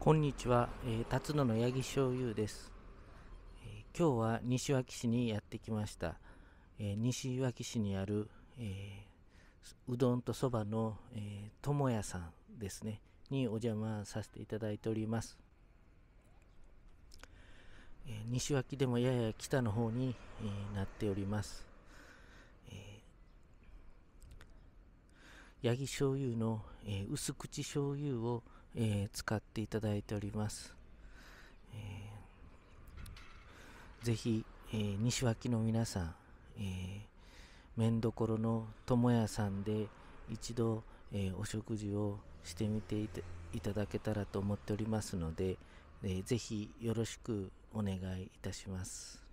こんにちは、えー、辰野の八木醤油です、えー、今日は西脇市にやってきました、えー、西脇市にある、えうどんとそばの、えー、友屋さんですねにお邪魔させていただいております、え西脇でもやや北の方に、えなっております、えー、八木醤油の、え薄口醤油をえー、使っていただいております。えー、ぜひ、えー、西脇の皆さん、えー、どころの智也さんで一度、えー、お食事をしてみていただけたらと思っておりますので、えー、ぜひよろしくお願いいたします。